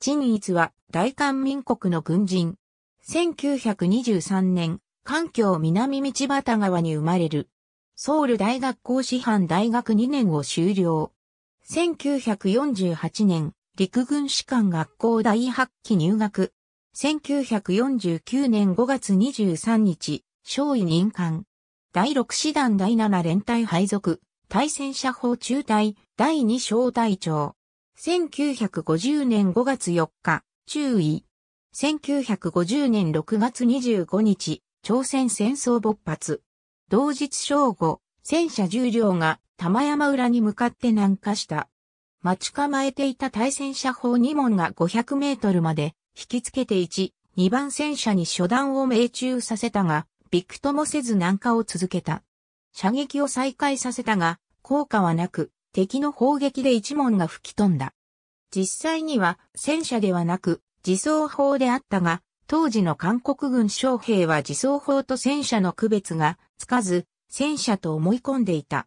陳逸は大韓民国の軍人。1923年、環境南道端川に生まれる。ソウル大学校師範大学2年を修了。1948年、陸軍士官学校第8期入学。1949年5月23日、少尉任官。第6師団第7連隊配属、対戦車砲中隊、第2小隊長。1950年5月4日、注意。1950年6月25日、朝鮮戦争勃発。同日正午、戦車10両が玉山裏に向かって南下した。待ち構えていた対戦車砲2門が500メートルまで引きつけて1、2番戦車に初弾を命中させたが、びくともせず南下を続けた。射撃を再開させたが、効果はなく、敵の砲撃で一門が吹き飛んだ。実際には戦車ではなく自走砲であったが、当時の韓国軍将兵は自走砲と戦車の区別がつかず、戦車と思い込んでいた。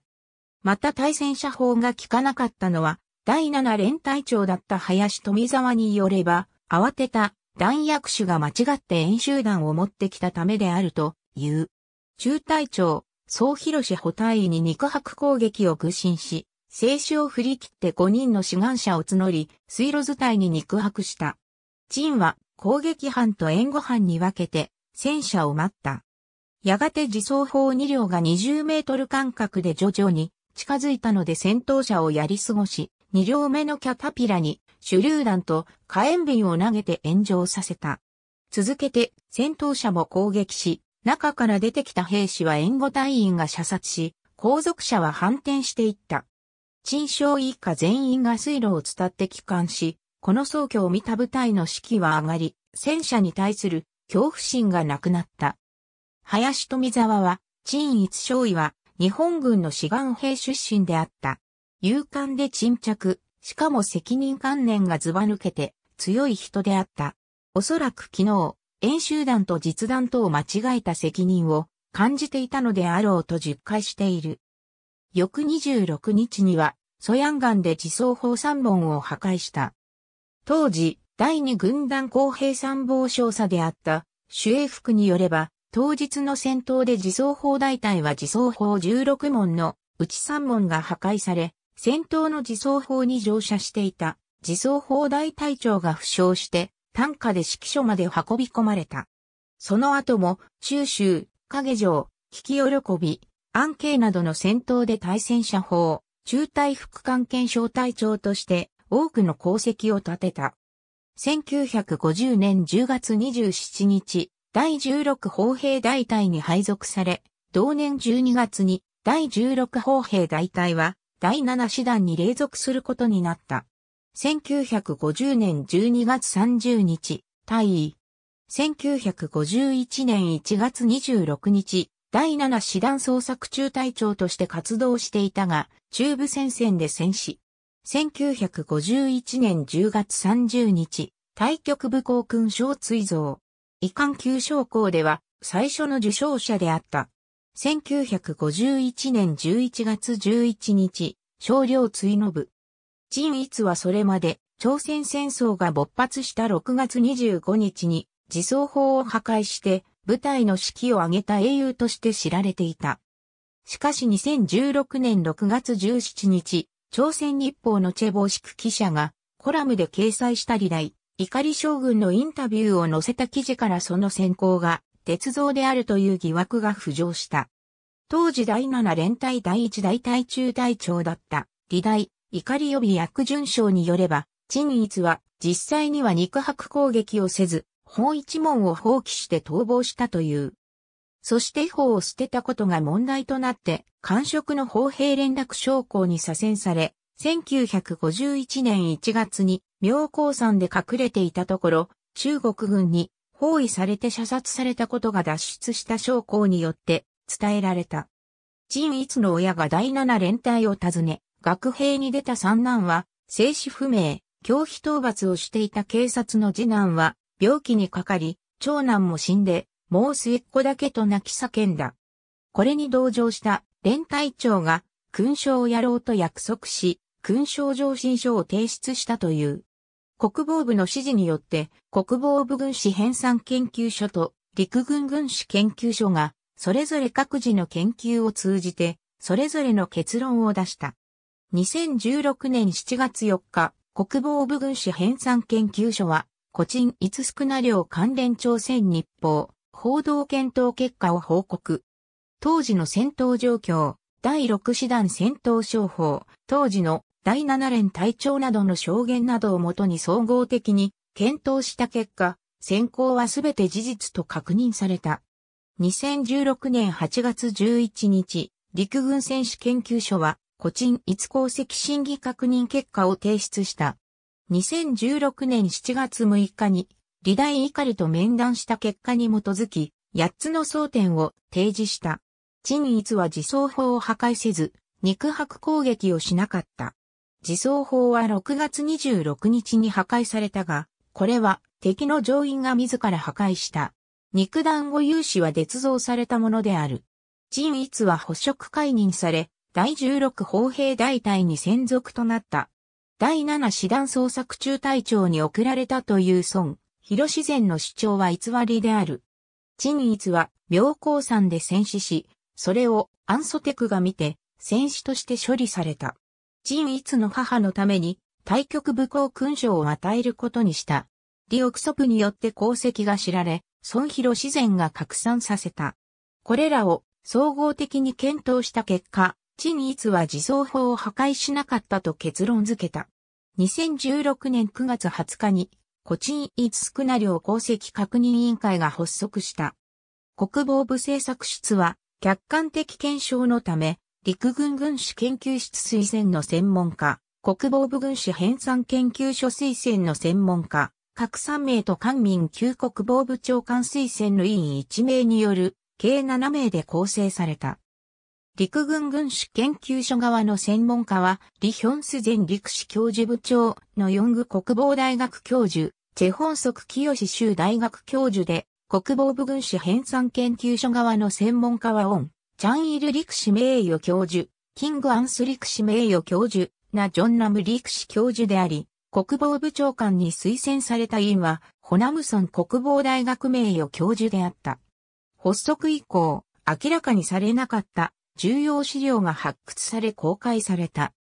また対戦車砲が効かなかったのは、第七連隊長だった林富沢によれば、慌てた弾薬手が間違って演習弾を持ってきたためであるという。中隊長、総広志補隊員に肉薄攻撃を愚心し、静止を振り切って5人の志願者を募り、水路図体に肉薄した。陳は攻撃班と援護班に分けて戦車を待った。やがて自走砲2両が20メートル間隔で徐々に近づいたので戦闘車をやり過ごし、2両目のキャタピラに手榴弾と火炎瓶を投げて炎上させた。続けて戦闘車も攻撃し、中から出てきた兵士は援護隊員が射殺し、後続車は反転していった。陳将一家全員が水路を伝って帰還し、この宗教を見た部隊の士気は上がり、戦車に対する恐怖心がなくなった。林富沢は、陳一少尉は、日本軍の志願兵出身であった。勇敢で沈着、しかも責任観念がずば抜けて、強い人であった。おそらく昨日、演習団と実弾とを間違えた責任を感じていたのであろうと実戒している。翌26日には、ソヤンガンで自走砲3本を破壊した。当時、第二軍団公平参謀少佐であった、主衛服によれば、当日の戦闘で自走砲大隊は自走砲16門のうち3門が破壊され、戦闘の自走砲に乗車していた自走砲大隊長が負傷して、担架で指揮所まで運び込まれた。その後も、中州、影城、引き喜び、安慶などの戦闘で対戦者法、中隊副官兼小隊長として多くの功績を立てた。1950年10月27日、第16砲兵大隊に配属され、同年12月に第16砲兵大隊は第7師団に隷属することになった。1950年12月30日、退位。1951年1月26日、第七師団捜索中隊長として活動していたが、中部戦線で戦死。1951年10月30日、対局部校勲章追贈。遺憾級将校では最初の受賞者であった。1951年11月11日、少量追の部。陳逸はそれまで、朝鮮戦争が勃発した6月25日に、自走砲を破壊して、部隊の指揮を挙げた英雄として知られていた。しかし2016年6月17日、朝鮮日報のチェボーシク記者がコラムで掲載した理代、怒り将軍のインタビューを載せた記事からその先行が、鉄道であるという疑惑が浮上した。当時第7連隊第1大隊中隊長だった、理代、怒り予備役順将によれば、陳逸は実際には肉薄攻撃をせず、本一門を放棄して逃亡したという。そして法を捨てたことが問題となって、官職の法兵連絡将校に左遷され、1951年1月に妙高山で隠れていたところ、中国軍に包囲されて射殺されたことが脱出した将校によって伝えられた。陳一の親が第七連隊を訪ね、学兵に出た三男は、生死不明、教費討伐をしていた警察の次男は、病気にかかり、長男も死んで、もう末っ子だけと泣き叫んだ。これに同情した連隊長が勲章をやろうと約束し、勲章上申書を提出したという。国防部の指示によって国防部軍師編纂研究所と陸軍軍師研究所がそれぞれ各自の研究を通じてそれぞれの結論を出した。2016年7月4日、国防部軍師編纂研究所は個人五少な量関連朝鮮日報、報道検討結果を報告。当時の戦闘状況、第6師団戦闘商法、当時の第7連隊長などの証言などをもとに総合的に検討した結果、選考はすべて事実と確認された。2016年8月11日、陸軍選手研究所は、個人一功績審議確認結果を提出した。2016年7月6日に、李大りと面談した結果に基づき、8つの争点を提示した。陳逸は自走砲を破壊せず、肉薄攻撃をしなかった。自走砲は6月26日に破壊されたが、これは敵の乗員が自ら破壊した。肉団子有志は捏造されたものである。陳逸は捕食解任され、第16砲兵大隊に専属となった。第7師団捜索中隊長に送られたという孫、広自然の主張は偽りである。陳逸は、妙高山で戦死し、それをアンソテクが見て、戦死として処理された。陳逸の母のために、対局武功勲章を与えることにした。李憶則によって功績が知られ、孫広自然が拡散させた。これらを総合的に検討した結果、陳逸は自走法を破壊しなかったと結論付けた。2016年9月20日に、コチン・イツクナ領功績確認委員会が発足した。国防部政策室は、客観的検証のため、陸軍軍師研究室推薦の専門家、国防部軍師編纂研究所推薦の専門家、各3名と官民旧国防部長官推薦の委員1名による、計7名で構成された。陸軍軍史研究所側の専門家は、リヒョンス前陸史教授部長のヨング国防大学教授、チェホンソク清州大学教授で、国防部軍史編纂研究所側の専門家はオン、チャンイル陸史名誉教授、キングアンス陸史名誉教授、なジョンナム陸史教授であり、国防部長官に推薦された委員は、ホナムソン国防大学名誉教授であった。発足以降、明らかにされなかった重要資料が発掘され公開された。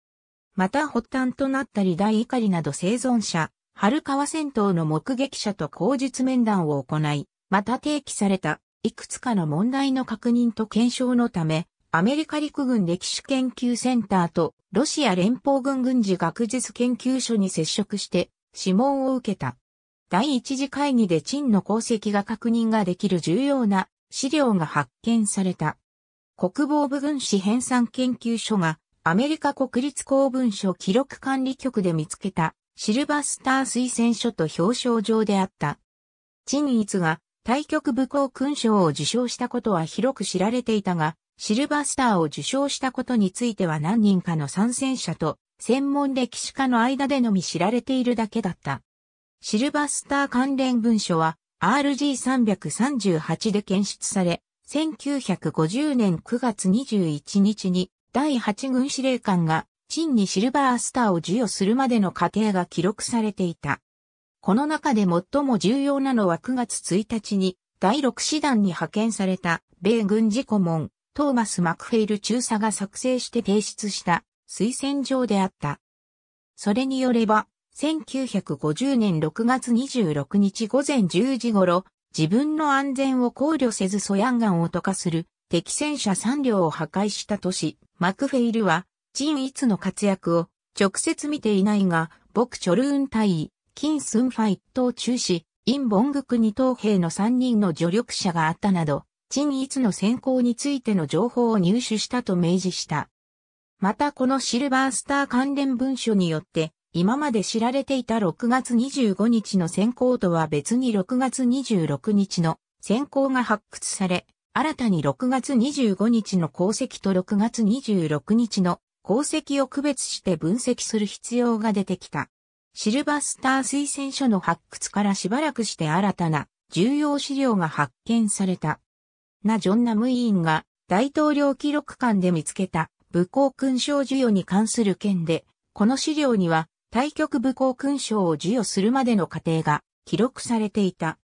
また発端となったり大怒りなど生存者、春川戦闘の目撃者と口述面談を行い、また提起された、いくつかの問題の確認と検証のため、アメリカ陸軍歴史研究センターとロシア連邦軍軍事学術研究所に接触して諮問を受けた。第一次会議で陳の功績が確認ができる重要な資料が発見された。国防部軍史編纂研究所がアメリカ国立公文書記録管理局で見つけたシルバスター推薦書と表彰状であった。陳一が対局部校勲章を受賞したことは広く知られていたが、シルバスターを受賞したことについては何人かの参戦者と専門歴史家の間でのみ知られているだけだった。シルバスター関連文書は RG338 で検出され、1950年9月21日に第8軍司令官がンにシルバースターを授与するまでの過程が記録されていた。この中で最も重要なのは9月1日に第6師団に派遣された米軍事顧問トーマス・マクフェイル中佐が作成して提出した推薦状であった。それによれば、1950年6月26日午前10時頃、自分の安全を考慮せずソヤンガンを溶かする敵戦車3両を破壊した都市、マクフェイルは、陳一の活躍を直接見ていないが、僕チョルーン大尉、ンスンファ一等中止、インボングク二等兵の3人の助力者があったなど、陳一の先行についての情報を入手したと明示した。またこのシルバースター関連文書によって、今まで知られていた6月25日の選考とは別に6月26日の選考が発掘され、新たに6月25日の功績と6月26日の功績を区別して分析する必要が出てきた。シルバースター推薦書の発掘からしばらくして新たな重要資料が発見された。ナ・ジョン・ナム委員が大統領記録館で見つけた武功勲章授与に関する件で、この資料には対局武功勲章を授与するまでの過程が記録されていた。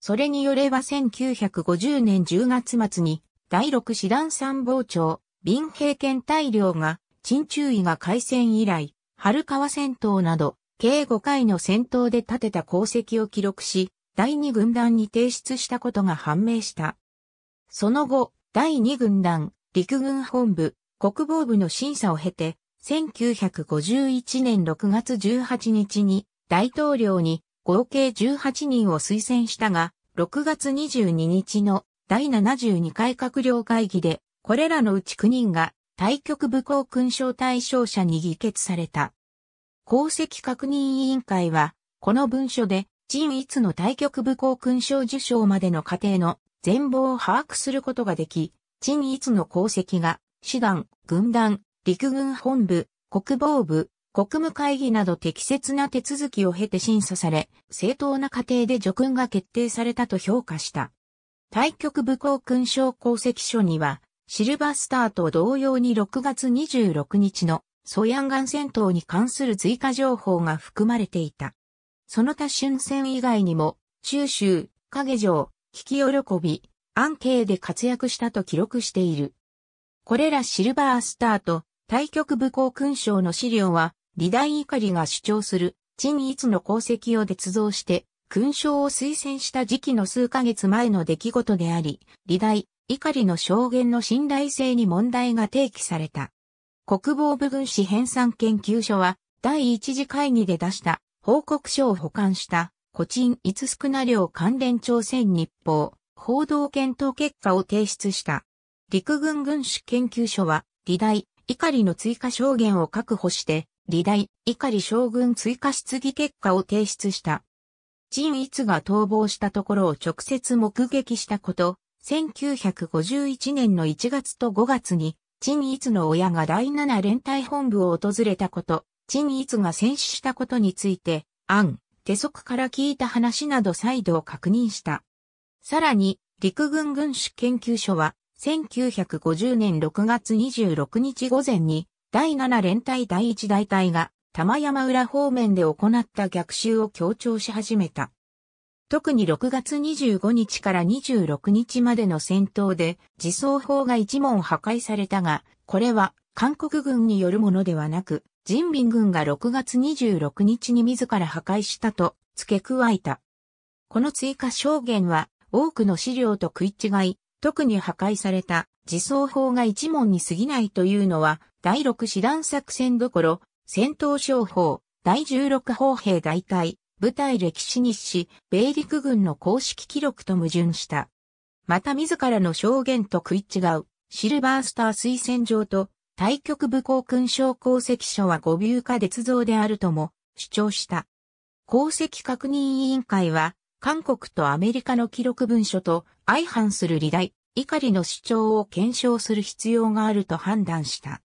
それによれば1950年10月末に第6師団参謀長、民兵県大領が、陳中尉が開戦以来、春川戦闘など、計5回の戦闘で立てた功績を記録し、第2軍団に提出したことが判明した。その後、第2軍団、陸軍本部、国防部の審査を経て、1951年6月18日に大統領に合計18人を推薦したが、6月22日の第72回閣僚会議で、これらのうち9人が対局武功勲章対象者に議決された。功績確認委員会は、この文書で、陳一の対局武功勲章受賞までの過程の全貌を把握することができ、陳一の功績が、師団、軍団、陸軍本部、国防部、国務会議など適切な手続きを経て審査され、正当な過程で叙勲が決定されたと評価した。対局武功勲章功績書には、シルバースターと同様に6月26日のソヤンガン戦闘に関する追加情報が含まれていた。その他春戦以外にも、中州、影城、聞き喜び、アンケで活躍したと記録している。これらシルバースターと対局武功勲章の資料は、李大碇が主張する、陳一の功績を捏造して、勲章を推薦した時期の数ヶ月前の出来事であり、李大碇の証言の信頼性に問題が提起された。国防部軍史編纂研究所は、第一次会議で出した報告書を保管した、古陳五少な量関連朝鮮日報、報道検討結果を提出した。陸軍軍史研究所は、李大碇の追加証言を確保して、理大、碇将軍追加質疑結果を提出した。陳逸が逃亡したところを直接目撃したこと、1951年の1月と5月に、陳逸の親が第7連隊本部を訪れたこと、陳逸が戦死したことについて、案、手足から聞いた話など再度を確認した。さらに、陸軍軍主研究所は、1950年6月26日午前に、第7連隊第1大隊が、玉山浦方面で行った逆襲を強調し始めた。特に6月25日から26日までの戦闘で自走砲が一門破壊されたが、これは韓国軍によるものではなく、人民軍が6月26日に自ら破壊したと付け加えた。この追加証言は多くの資料と食い違い、特に破壊された自走砲が一門に過ぎないというのは、第6師団作戦どころ、戦闘商法、第16砲兵大隊、部隊歴史日誌、米陸軍の公式記録と矛盾した。また自らの証言と食い違う、シルバースター推薦状と、対局部公勲章功績書は誤謬化捏造であるとも主張した。功績確認委員会は、韓国とアメリカの記録文書と相反する利大、怒りの主張を検証する必要があると判断した。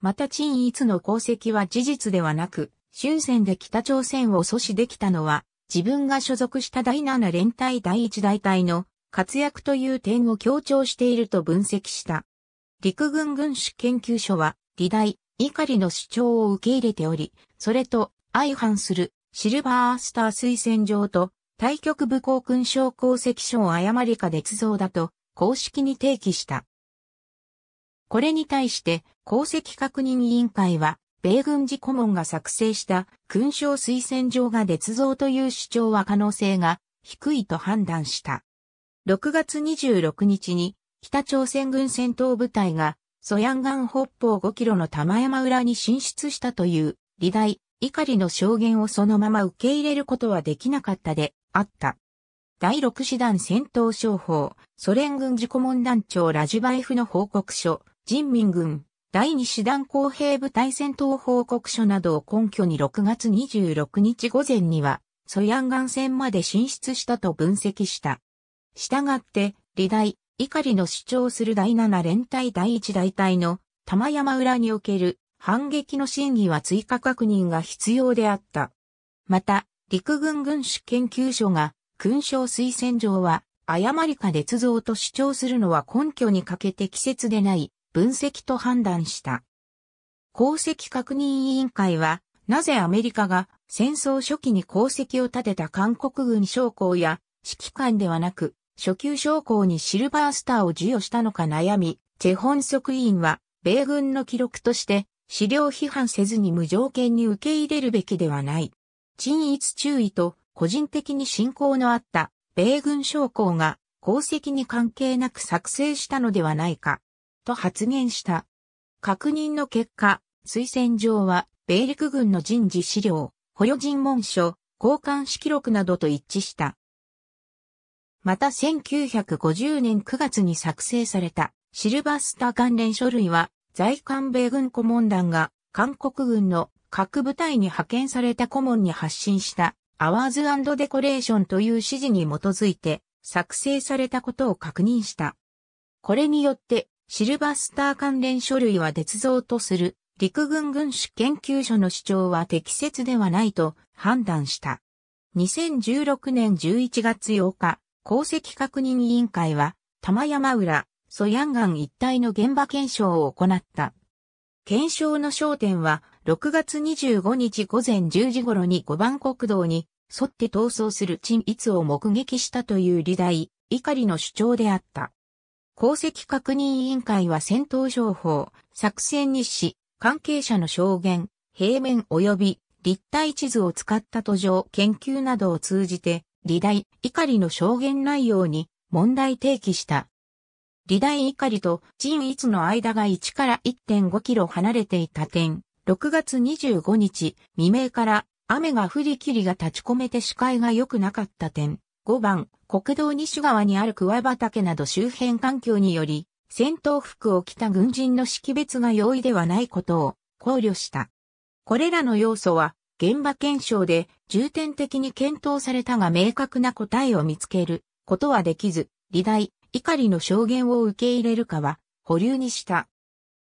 また陳一の功績は事実ではなく、終戦で北朝鮮を阻止できたのは、自分が所属した第7連隊第1大隊の活躍という点を強調していると分析した。陸軍軍主研究所は、利大、怒りの主張を受け入れており、それと相反するシルバースター推薦状と対局武功勲章功績章誤りか捏造だと公式に提起した。これに対して功績確認委員会は米軍事顧問が作成した勲章推薦状が捏造という主張は可能性が低いと判断した。6月26日に北朝鮮軍戦闘部隊がソヤンガン北方5キロの玉山裏に進出したという、利大、怒りの証言をそのまま受け入れることはできなかったで、あった。第6師団戦闘商法、ソ連軍自己問団長ラジュバエフの報告書、人民軍、第2師団公平部隊戦闘報告書などを根拠に6月26日午前には、ソヤンガン戦まで進出したと分析した。したがって、離大、りの主張する第7連隊第1大隊の玉山裏における反撃の審議は追加確認が必要であった。また、陸軍軍主研究所が、勲章推薦状は、誤りか捏造と主張するのは根拠に欠けて季節でない、分析と判断した。功績確認委員会は、なぜアメリカが戦争初期に功績を立てた韓国軍将校や指揮官ではなく、初級将校にシルバースターを授与したのか悩み、チェホン即委員は、米軍の記録として、資料批判せずに無条件に受け入れるべきではない。鎮一注意と個人的に信仰のあった米軍将校が功績に関係なく作成したのではないか、と発言した。確認の結果、推薦状は米陸軍の人事資料、捕虜尋問書、交換式録などと一致した。また1950年9月に作成されたシルバースター関連書類は在韓米軍顧問団が韓国軍の各部隊に派遣された顧問に発信したアワーズデコレーションという指示に基づいて作成されたことを確認した。これによってシルバースター関連書類は捏造とする陸軍軍主研究所の主張は適切ではないと判断した。2016年11月8日、功績確認委員会は玉山浦、ソヤンガン一帯の現場検証を行った。検証の焦点は6月25日午前10時頃に5番国道に沿って逃走する陳逸を目撃したという理大、碇の主張であった。功績確認委員会は戦闘情報、作戦日誌、関係者の証言、平面及び立体地図を使った途上研究などを通じて、理大、碇の証言内容に問題提起した。理大碇と陳逸の間が1から1.5キロ離れていた点、6月25日未明から雨が降り霧が立ち込めて視界が良くなかった点。5番、国道西側にある桑畑など周辺環境により、戦闘服を着た軍人の識別が容易ではないことを考慮した。これらの要素は現場検証で重点的に検討されたが明確な答えを見つけることはできず、理大、怒りの証言を受け入れるかは保留にした。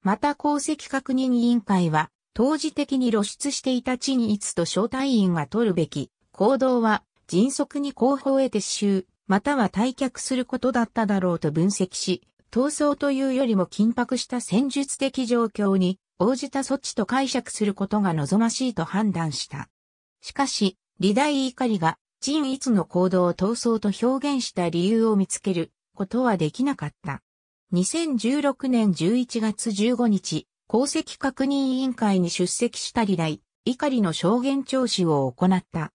また功績確認委員会は当時的に露出していた地に位置と小隊員が取るべき行動は迅速に後方へ撤収、または退却することだっただろうと分析し、闘争というよりも緊迫した戦術的状況に応じた措置と解釈することが望ましいと判断した。しかし、李大怒りが、陳一の行動を闘争と表現した理由を見つけることはできなかった。2016年11月15日、功績確認委員会に出席したり来、碇の証言聴取を行った。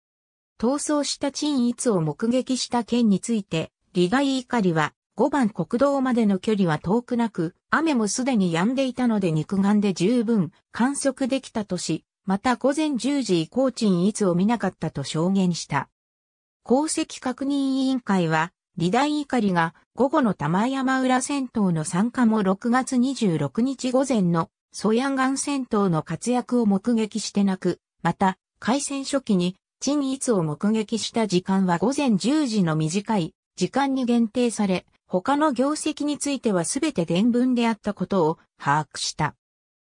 逃走した陳逸を目撃した件について、利害碇は5番国道までの距離は遠くなく、雨もすでに止んでいたので肉眼で十分観測できたとし、また午前10時以降陳逸を見なかったと証言した。功績確認委員会は、利大碇が午後の玉山浦戦闘の参加も6月26日午前のソヤンガン戦闘の活躍を目撃してなく、また、開戦初期に、チンイツを目撃した時間は午前10時の短い時間に限定され、他の業績については全て伝文であったことを把握した。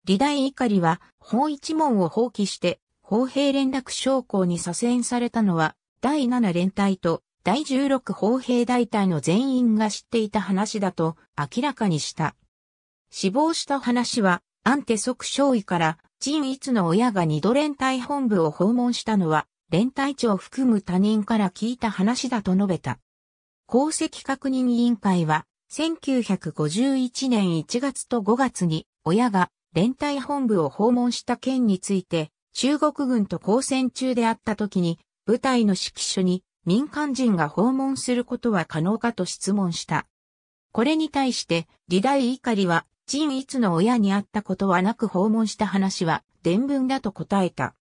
李大りは、法一門を放棄して、砲兵連絡将校に左遷されたのは、第7連隊と第16砲兵大隊の全員が知っていた話だと明らかにした。死亡した話は、安テ即少尉から、陳一の親が二度連隊本部を訪問したのは、連隊長含む他人から聞いた話だと述べた。功績確認委員会は、1951年1月と5月に、親が連隊本部を訪問した件について、中国軍と交戦中であった時に、部隊の指揮所に民間人が訪問することは可能かと質問した。これに対して、李大怒りは陳一の親に会ったことはなく訪問した話は伝聞だと答えた。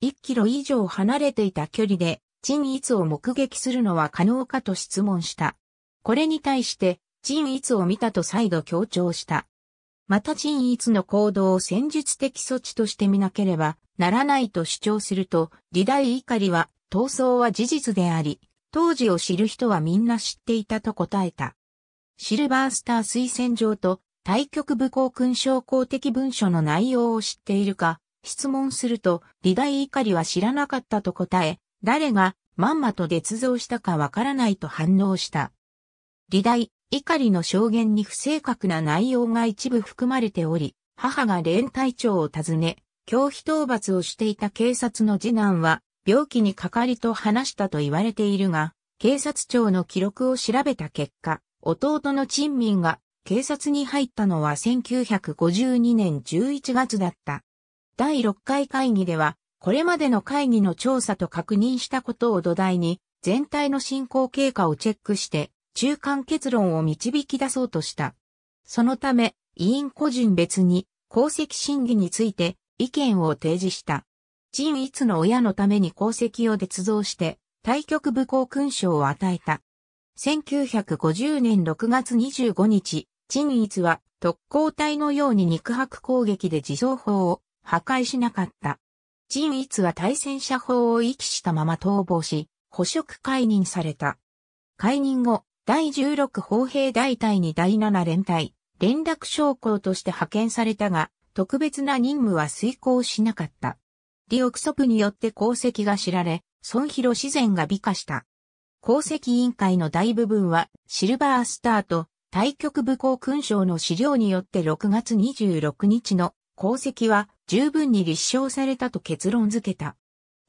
1キロ以上離れていた距離で、陳一を目撃するのは可能かと質問した。これに対して、陳一を見たと再度強調した。また陳一の行動を戦術的措置として見なければならないと主張すると、時代怒りは、闘争は事実であり、当時を知る人はみんな知っていたと答えた。シルバースター推薦状と対局部公勲章公的文書の内容を知っているか、質問すると、理害怒りは知らなかったと答え、誰がまんまと捏造したかわからないと反応した。利害怒りの証言に不正確な内容が一部含まれており、母が連隊長を訪ね、教費討伐をしていた警察の次男は、病気にかかりと話したと言われているが、警察庁の記録を調べた結果、弟の陳民が警察に入ったのは1952年11月だった。第6回会議では、これまでの会議の調査と確認したことを土台に、全体の進行経過をチェックして、中間結論を導き出そうとした。そのため、委員個人別に、功績審議について意見を提示した。陳一の親のために功績を捏造して、対局部功勲章を与えた。1950年6月25日、陳逸は特攻隊のように肉薄攻撃で自走砲を破壊しなかった。陳逸は対戦車砲を遺棄したまま逃亡し、捕食解任された。解任後、第16砲兵大隊に第7連隊、連絡将校として派遣されたが、特別な任務は遂行しなかった。利憶測によって功績が知られ、孫広自然が美化した。功績委員会の大部分はシルバースターと対局武功勲章の資料によって6月26日の功績は十分に立証されたと結論付けた。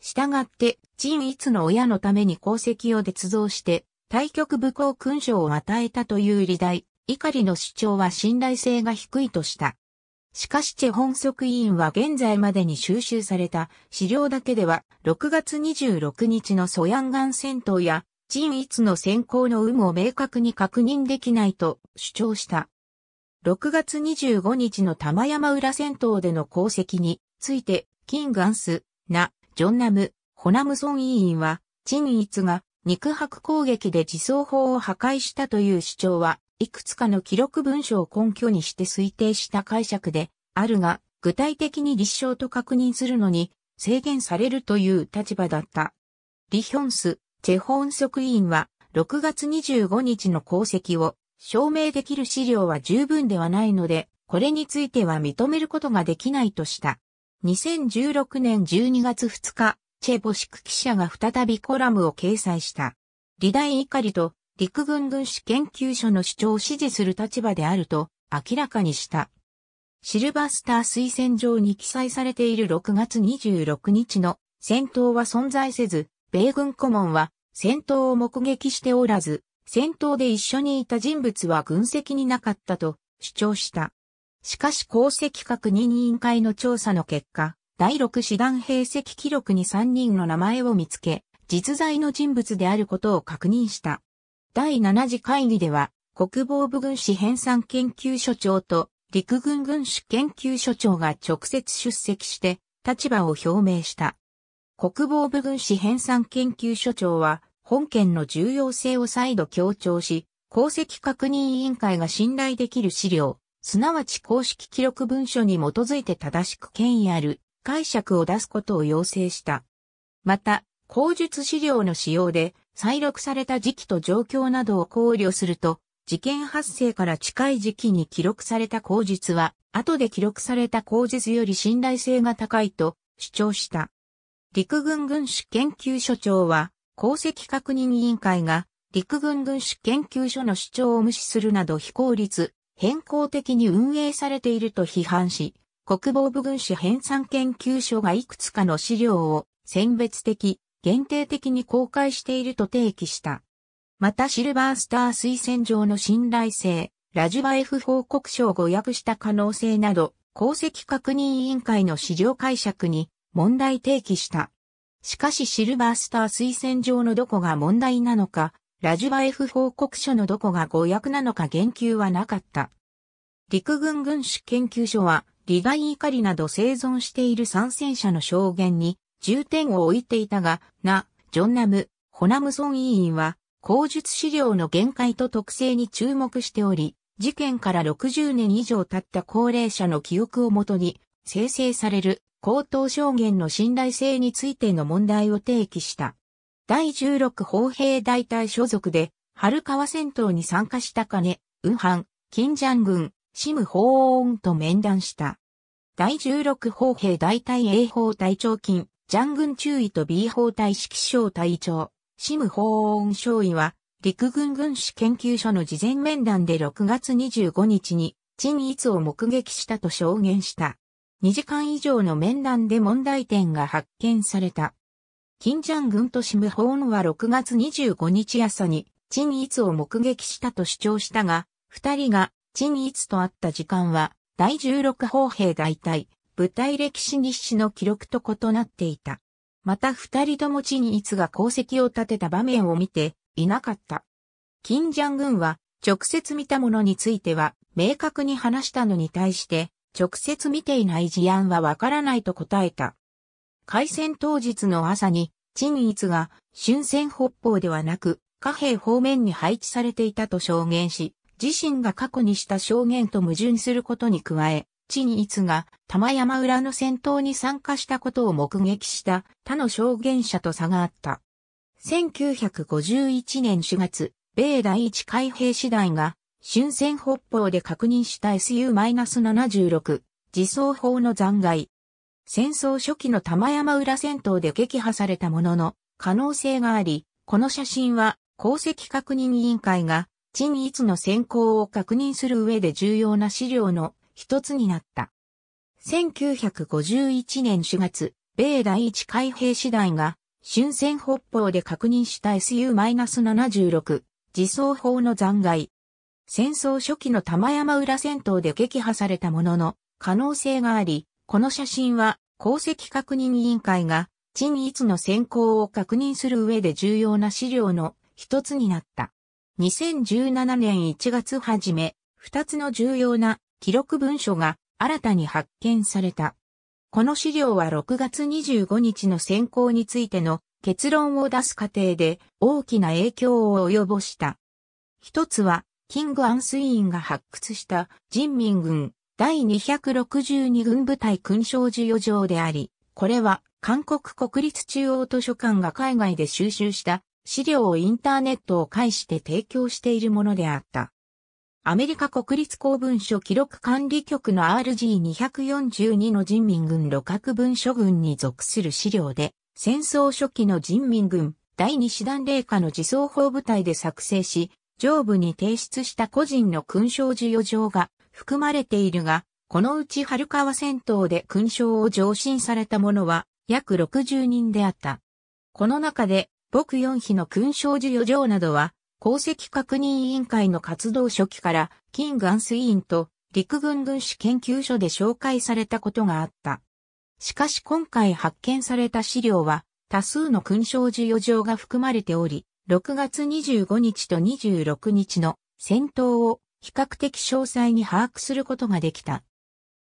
したがって、陳一の親のために功績を捏造して、対局武功勲章を与えたという理題、怒りの主張は信頼性が低いとした。しかしチェ本則委員は現在までに収集された資料だけでは6月26日のソヤンガン戦闘や陳一の選考の有無を明確に確認できないと主張した。6月25日の玉山浦戦闘での功績について、キンガンス、ナ、ジョンナム、ホナムソン委員は、陳一が肉薄攻撃で自走砲を破壊したという主張は、いくつかの記録文書を根拠にして推定した解釈であるが、具体的に立証と確認するのに制限されるという立場だった。リヒョンス、チェホン即委員は、6月25日の功績を証明できる資料は十分ではないので、これについては認めることができないとした。2016年12月2日、チェボシク記者が再びコラムを掲載した。イカ怒と陸軍軍史研究所の主張を支持する立場であると明らかにした。シルバスター推薦状に記載されている6月26日の戦闘は存在せず、米軍顧問は戦闘を目撃しておらず、戦闘で一緒にいた人物は軍籍になかったと主張した。しかし功績確認委員会の調査の結果、第6師団兵籍記録に3人の名前を見つけ、実在の人物であることを確認した。第7次会議では、国防部軍史編纂研究所長と陸軍軍史研究所長が直接出席して立場を表明した。国防部軍史編纂研究所長は本件の重要性を再度強調し、功績確認委員会が信頼できる資料、すなわち公式記録文書に基づいて正しく権威ある解釈を出すことを要請した。また、口述資料の使用で、再録された時期と状況などを考慮すると、事件発生から近い時期に記録された口述は、後で記録された口述より信頼性が高いと主張した。陸軍軍主研究所長は、功績確認委員会が陸軍軍種研究所の主張を無視するなど非効率、変更的に運営されていると批判し、国防部軍種編纂研究所がいくつかの資料を選別的、限定的に公開していると提起した。またシルバースター推薦状の信頼性、ラジバエフ報告書を誤訳した可能性など、功績確認委員会の資料解釈に問題提起した。しかしシルバースター推薦上のどこが問題なのか、ラジュバエフ報告書のどこが誤訳なのか言及はなかった。陸軍軍主研究所は、利害怒りなど生存している参戦者の証言に重点を置いていたが、な、ジョンナム、ホナムソン委員は、口述資料の限界と特性に注目しており、事件から60年以上経った高齢者の記憶をもとに、生成される口頭証言の信頼性についての問題を提起した。第16砲兵大隊所属で、春川戦闘に参加した金、運ン金ジャン軍、シム・ホーオンと面談した。第16砲兵大隊 A 砲隊長金、ジャン軍中尉と B 砲隊指揮省隊長、シム・ホーオン少尉は、陸軍軍史研究所の事前面談で6月25日に、陳逸を目撃したと証言した。2時間以上の面談で問題点が発見された。金ジャン軍とシムホーンは6月25日朝に、チンイツを目撃したと主張したが、二人がチンイツと会った時間は、第16砲兵大隊、部隊歴史日誌の記録と異なっていた。また二人ともイツが功績を立てた場面を見ていなかった。金ジャン軍は、直接見たものについては、明確に話したのに対して、直接見ていない事案はわからないと答えた。開戦当日の朝に、陳逸が、春戦北方ではなく、貨幣方面に配置されていたと証言し、自身が過去にした証言と矛盾することに加え、陳逸が玉山裏の戦闘に参加したことを目撃した他の証言者と差があった。1951年4月、米第一海兵師団が春戦北方で確認した SU-76、自走砲の残骸。戦争初期の玉山浦戦闘で撃破されたものの、可能性があり、この写真は、功績確認委員会が、陳一の選考を確認する上で重要な資料の一つになった。1951年4月、米第一海兵師団が、春戦北方で確認した SU-76、自走砲の残骸。戦争初期の玉山浦戦闘で撃破されたものの可能性があり、この写真は功績確認委員会が陳一の選考を確認する上で重要な資料の一つになった。2017年1月初め、二つの重要な記録文書が新たに発見された。この資料は6月25日の選考についての結論を出す過程で大きな影響を及ぼした。一つはキング・アンスイーンが発掘した人民軍第262軍部隊勲章授与状であり、これは韓国国立中央図書館が海外で収集した資料をインターネットを介して提供しているものであった。アメリカ国立公文書記録管理局の RG242 の人民軍六角文書群に属する資料で、戦争初期の人民軍第2師団霊下の自走砲部隊で作成し、上部に提出した個人の勲章授与状が含まれているが、このうち春川戦闘で勲章を上申された者は約60人であった。この中で、僕4比の勲章授与状などは、功績確認委員会の活動初期から、金元水院と陸軍軍史研究所で紹介されたことがあった。しかし今回発見された資料は、多数の勲章授与状が含まれており、6月25日と26日の戦闘を比較的詳細に把握することができた。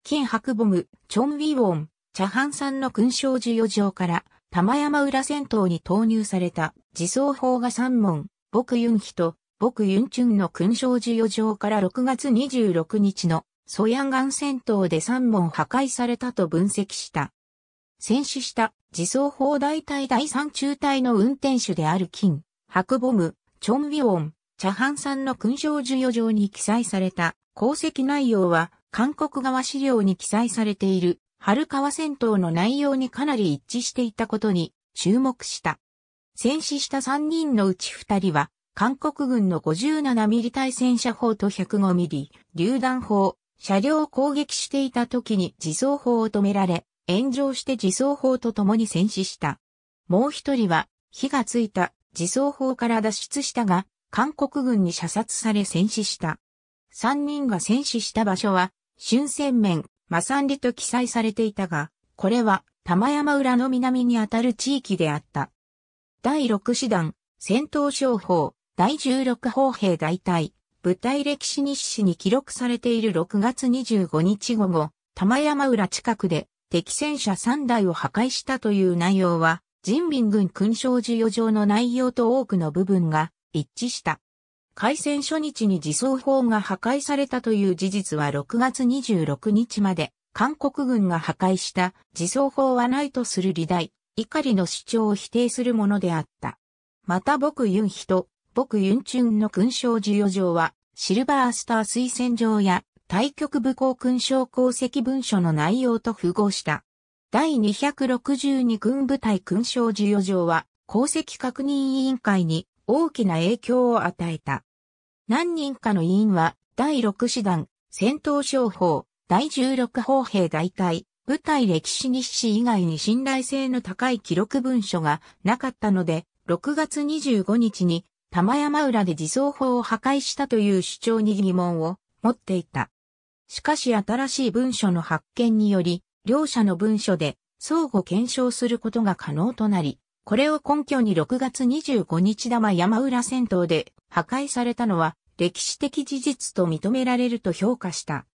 金白ボム、チョンウィウォン、チャハンさんの勲章授与場から玉山浦戦闘に投入された自走砲が3門、僕ユンヒと僕ユンチュンの勲章授与場から6月26日のソヤンガン戦闘で3門破壊されたと分析した。戦死した自走砲大隊第3中隊の運転手である金。白ボム、チョンウィオン、チャハンさんの勲章授与状に記載された功績内容は韓国側資料に記載されている春川戦闘の内容にかなり一致していたことに注目した。戦死した3人のうち2人は韓国軍の5 7ミリ対戦車砲と1 0 5ミリ、榴弾砲、車両を攻撃していた時に自走砲を止められ、炎上して自走砲と共に戦死した。もう一人は火がついた自走砲から脱出したが、韓国軍に射殺され戦死した。3人が戦死した場所は、春戦面、マサンリと記載されていたが、これは玉山浦の南にあたる地域であった。第6師団、戦闘商法、第16砲兵大隊、部隊歴史日誌に記録されている6月25日午後、玉山浦近くで敵戦車3台を破壊したという内容は、人民軍勲章授与状の内容と多くの部分が一致した。開戦初日に自走砲が破壊されたという事実は6月26日まで韓国軍が破壊した自走砲はないとする理題、怒りの主張を否定するものであった。また僕ユンヒと僕ユンチュンの勲章授与状はシルバースター推薦状や対局武功勲章功績文書の内容と符合した。第262軍部隊勲章授与状は、功績確認委員会に大きな影響を与えた。何人かの委員は、第6師団、戦闘商法、第16砲兵大隊、部隊歴史日誌以外に信頼性の高い記録文書がなかったので、6月25日に玉山浦で自走砲を破壊したという主張に疑問を持っていた。しかし新しい文書の発見により、両者の文書で相互検証することが可能となり、これを根拠に6月25日玉山浦戦闘で破壊されたのは歴史的事実と認められると評価した。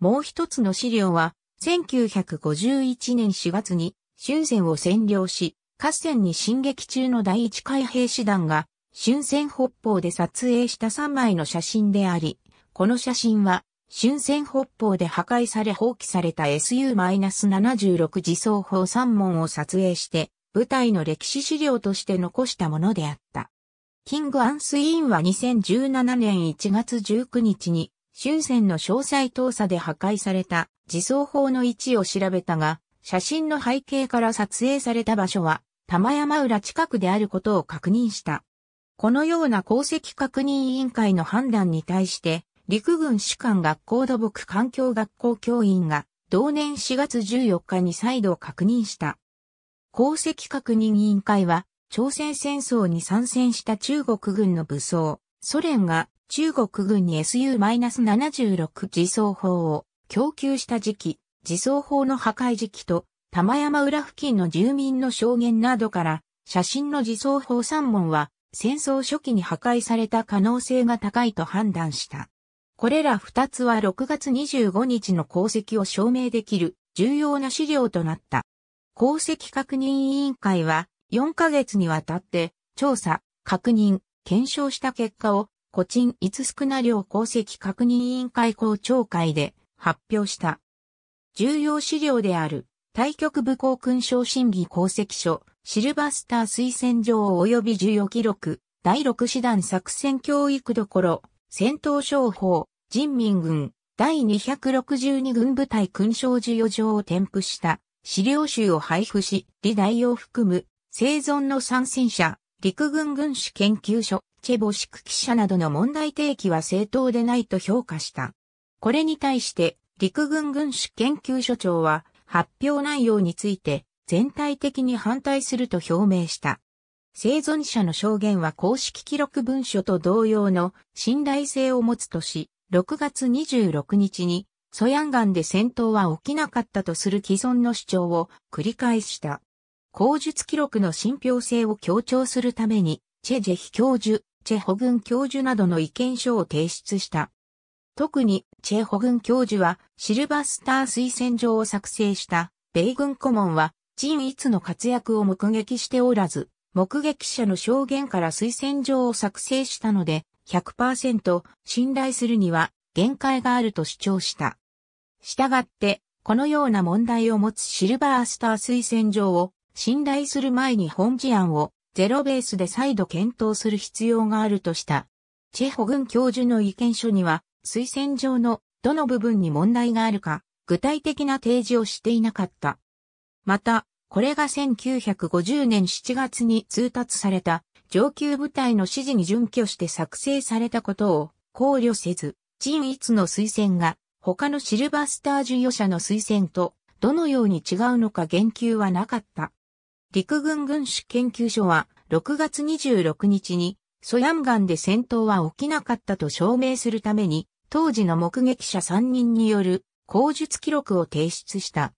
もう一つの資料は、1951年4月に終戦を占領し、河川に進撃中の第一海兵士団が、春戦北方で撮影した3枚の写真であり、この写真は春戦北方で破壊され放棄された SU-76 自走砲3門を撮影して、部隊の歴史資料として残したものであった。キング・アンス・インは2017年1月19日に、春戦の詳細調査で破壊された自走砲の位置を調べたが、写真の背景から撮影された場所は、玉山浦近くであることを確認した。このような功績確認委員会の判断に対して、陸軍士官学校土木環境学校教員が同年4月14日に再度確認した。功績確認委員会は朝鮮戦争に参戦した中国軍の武装、ソ連が中国軍に SU-76 自走砲を供給した時期、自走砲の破壊時期と玉山浦付近の住民の証言などから写真の自走砲3門は戦争初期に破壊された可能性が高いと判断した。これら2つは6月25日の功績を証明できる重要な資料となった。功績確認委員会は4ヶ月にわたって調査、確認、検証した結果を個人5少な量功績確認委員会公聴会で発表した。重要資料である対局武功勲章審議功績書、シルバスター推薦状及び重要記録、第6師団作戦教育どころ、戦闘商法、人民軍第262軍部隊勲章授与状を添付した資料集を配布し、理大を含む生存の参戦者、陸軍軍史研究所、チェボシク記者などの問題提起は正当でないと評価した。これに対して陸軍軍史研究所長は発表内容について全体的に反対すると表明した。生存者の証言は公式記録文書と同様の信頼性を持つとし、6月26日に、ソヤンガンで戦闘は起きなかったとする既存の主張を繰り返した。口述記録の信憑性を強調するために、チェジェヒ教授、チェホ軍教授などの意見書を提出した。特に、チェホ軍教授は、シルバスター推薦状を作成した、米軍顧問は、陳逸の活躍を目撃しておらず、目撃者の証言から推薦状を作成したので、100%信頼するには限界があると主張した。従って、このような問題を持つシルバースター推薦状を信頼する前に本事案をゼロベースで再度検討する必要があるとした。チェホ軍教授の意見書には推薦状のどの部分に問題があるか具体的な提示をしていなかった。また、これが1950年7月に通達された上級部隊の指示に準拠して作成されたことを考慮せず、陳一の推薦が他のシルバースター授与者の推薦とどのように違うのか言及はなかった。陸軍軍主研究所は6月26日にソヤンガンで戦闘は起きなかったと証明するために当時の目撃者3人による口述記録を提出した。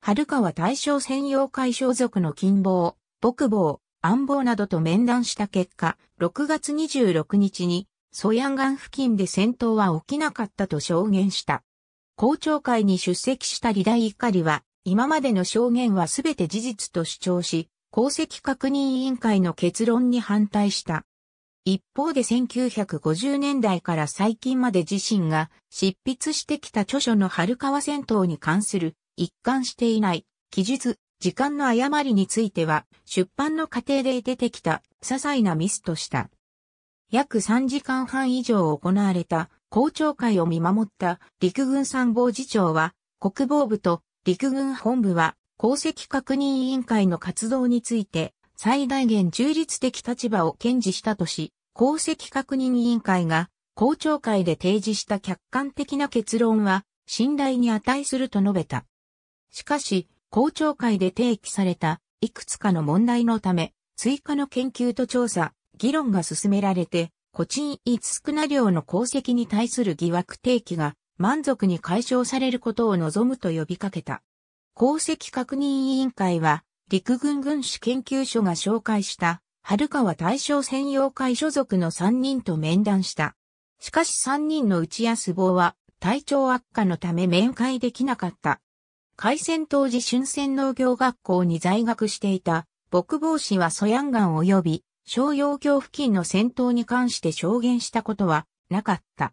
春川大正専用解消族の近傍、牧防、安保などと面談した結果、6月26日にソヤンガン付近で戦闘は起きなかったと証言した。公聴会に出席したリダイ・イカリは、今までの証言はすべて事実と主張し、功績確認委員会の結論に反対した。一方で1950年代から最近まで自身が執筆してきた著書の春川戦闘に関する一貫していない記述時間の誤りについては、出版の過程で出てきた、些細なミスとした。約3時間半以上行われた、公聴会を見守った陸軍参謀次長は、国防部と陸軍本部は、功績確認委員会の活動について、最大限中立的立場を堅持したとし、功績確認委員会が、公聴会で提示した客観的な結論は、信頼に値すると述べた。しかし、公聴会で提起されたいくつかの問題のため、追加の研究と調査、議論が進められて、コチン・イツクナ領の功績に対する疑惑提起が満足に解消されることを望むと呼びかけた。功績確認委員会は、陸軍軍師研究所が紹介した、春川大将専用会所属の3人と面談した。しかし3人のうち安坊は体調悪化のため面会できなかった。開戦当時春戦農業学校に在学していた、牧坊氏はソヤンガン及び、商用橋付近の戦闘に関して証言したことはなかった。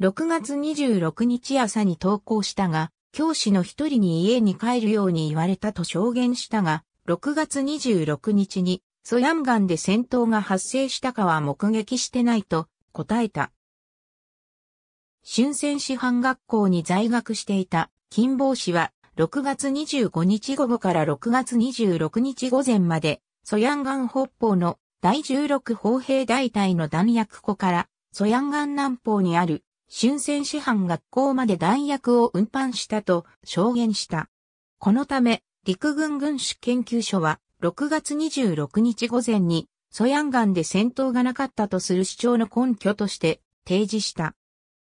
6月26日朝に投稿したが、教師の一人に家に帰るように言われたと証言したが、6月26日にソヤンガンで戦闘が発生したかは目撃してないと答えた。春戦師範学校に在学していた金坊氏は6月25日午後から6月26日午前まで、ソヤンガン北方の第16砲兵大隊の弾薬庫から、ソヤンガン南方にある、春戦師範学校まで弾薬を運搬したと証言した。このため、陸軍軍主研究所は、6月26日午前に、ソヤンガンで戦闘がなかったとする主張の根拠として提示した。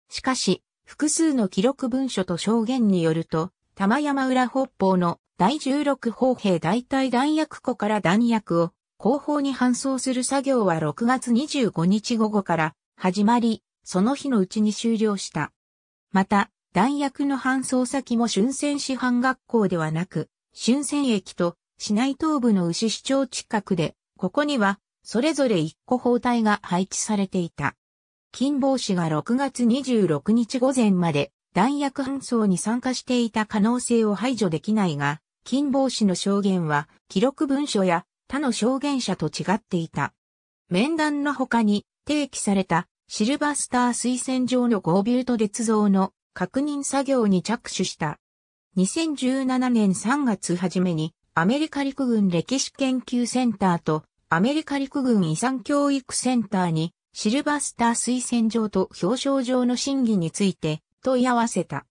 しかし、複数の記録文書と証言によると、玉山浦北方の第16砲兵大隊弾薬庫から弾薬を後方に搬送する作業は6月25日午後から始まり、その日のうちに終了した。また、弾薬の搬送先も春泉師範学校ではなく、春泉駅と市内東部の牛市町近くで、ここにはそれぞれ一個包帯が配置されていた。金坊市が6月26日午前まで弾薬搬送に参加していた可能性を排除できないが、金坊氏の証言は記録文書や他の証言者と違っていた。面談の他に提起されたシルバースター推薦状のゴービルと列像の確認作業に着手した。2017年3月初めにアメリカ陸軍歴史研究センターとアメリカ陸軍遺産教育センターにシルバースター推薦状と表彰状の審議について問い合わせた。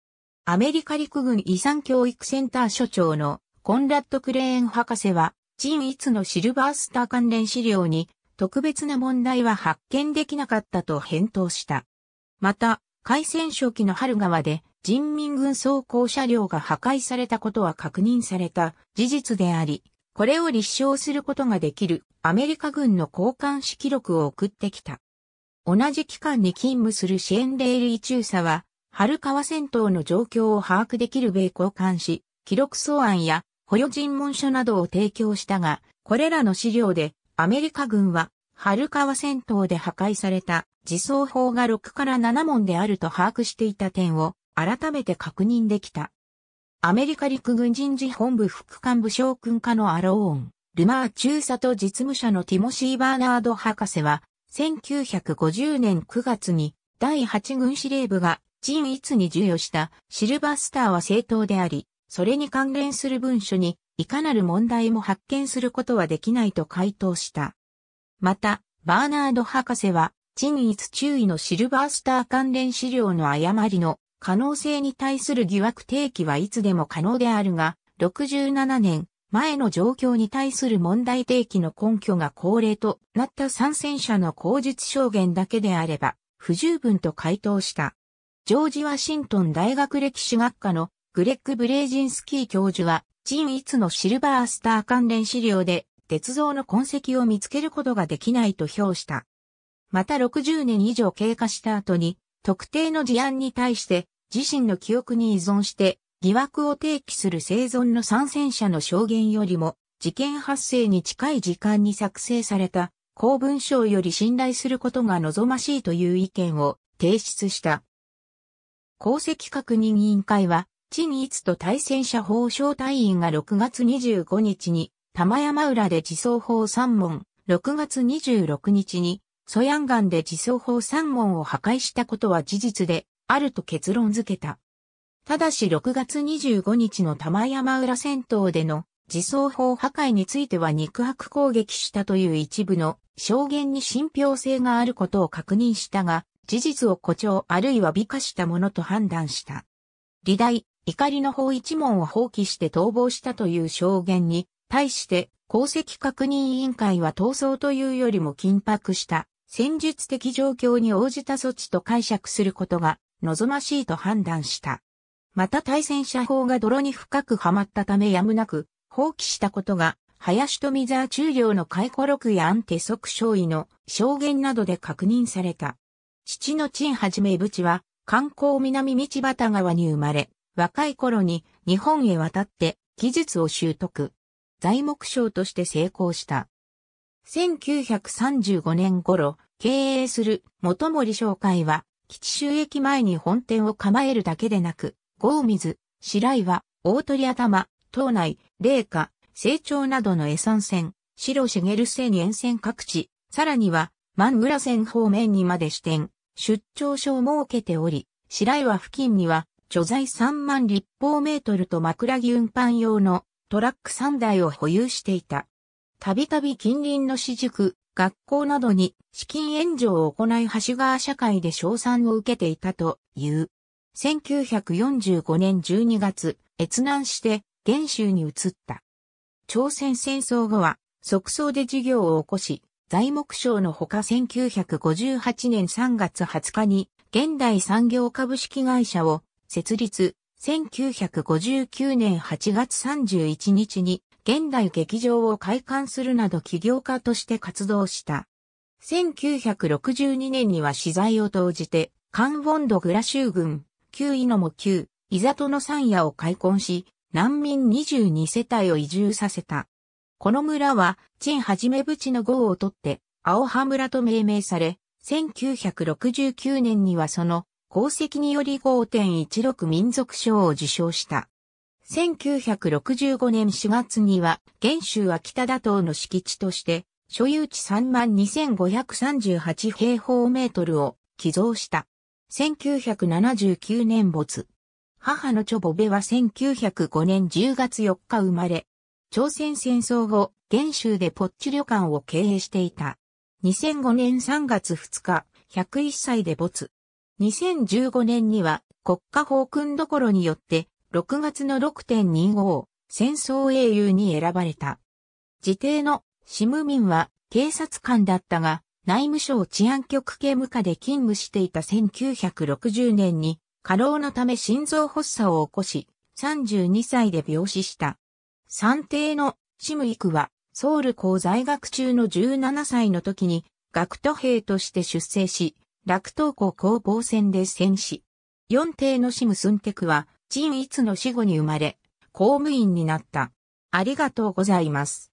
アメリカ陸軍遺産教育センター所長のコンラッド・クレーン博士は、陳一のシルバースター関連資料に特別な問題は発見できなかったと返答した。また、海戦初期の春川で人民軍装甲車両が破壊されたことは確認された事実であり、これを立証することができるアメリカ軍の交換史記録を送ってきた。同じ期間に勤務する支援レールイ中佐は、春川戦闘の状況を把握できる米交換し、記録草案や保養尋問書などを提供したが、これらの資料でアメリカ軍は春川戦闘で破壊された自走砲が6から7門であると把握していた点を改めて確認できた。アメリカ陸軍人事本部副幹部将軍課のアローン、ルマー中佐と実務者のティモシー・バーナード博士は、1950年9月に第8軍司令部が陳一に授与したシルバースターは正当であり、それに関連する文書にいかなる問題も発見することはできないと回答した。また、バーナード博士は、陳一注意のシルバースター関連資料の誤りの可能性に対する疑惑提起はいつでも可能であるが、67年前の状況に対する問題提起の根拠が恒例となった参戦者の口述証言だけであれば不十分と回答した。ジョージ・ワシントン大学歴史学科のグレッグ・ブレイジンスキー教授は、陳一のシルバースター関連資料で、鉄道の痕跡を見つけることができないと評した。また60年以上経過した後に、特定の事案に対して自身の記憶に依存して疑惑を提起する生存の参戦者の証言よりも事件発生に近い時間に作成された公文書より信頼することが望ましいという意見を提出した。功績確認委員会は、チイツと対戦車法小隊員が6月25日に、玉山浦で自走砲3門、6月26日に、ソヤンガンで自走砲3門を破壊したことは事実で、あると結論付けた。ただし6月25日の玉山浦戦闘での自走砲破壊については肉薄攻撃したという一部の証言に信憑性があることを確認したが、事実を誇張あるいは美化したものと判断した。理大、怒りの法一門を放棄して逃亡したという証言に、対して功績確認委員会は逃走というよりも緊迫した戦術的状況に応じた措置と解釈することが望ましいと判断した。また対戦車法が泥に深くはまったためやむなく放棄したことが林富沢中領の解雇録や安定即少尉の証言などで確認された。父の陳はじめちは、観光南道端川に生まれ、若い頃に日本へ渡って技術を習得。材木商として成功した。1935年頃、経営する元森商会は、吉州駅前に本店を構えるだけでなく、豪水、白岩、大鳥頭、島内、霊下、成長などの江山線、白茂線沿線各地、さらには、万浦線方面にまで支店、出張所を設けており、白岩付近には、貯材3万立方メートルと枕木運搬用のトラック3台を保有していた。たびたび近隣の私塾、学校などに資金援助を行い橋川社会で賞賛を受けていたという。1945年12月、越南して元州に移った。朝鮮戦争後は、即走で事業を起こし、材木賞のほか1958年3月20日に現代産業株式会社を設立、1959年8月31日に現代劇場を開館するなど起業家として活動した。1962年には資材を投じて、カンボンドグラ州軍、旧イノモ旧、イザトの山野を開墾し、難民22世帯を移住させた。この村は、陳はじめぶちの号をとって、青葉村と命名され、1969年にはその功績により5.16民族賞を受賞した。1965年4月には、現州秋田田島の敷地として、所有地32,538平方メートルを寄贈した。1979年没。母のチョボベは1905年10月4日生まれ、朝鮮戦争後、元州でポッチ旅館を経営していた。2005年3月2日、101歳で没。2015年には国家法訓どころによって6月の6.25戦争英雄に選ばれた。自邸のシムミンは警察官だったが内務省治安局刑務課で勤務していた1960年に過労のため心臓発作を起こし32歳で病死した。三帝のシムイクは、ソウル校在学中の17歳の時に、学徒兵として出征し、楽東校攻防戦で戦死。四帝のシムスンテクは、陳一の死後に生まれ、公務員になった。ありがとうございます。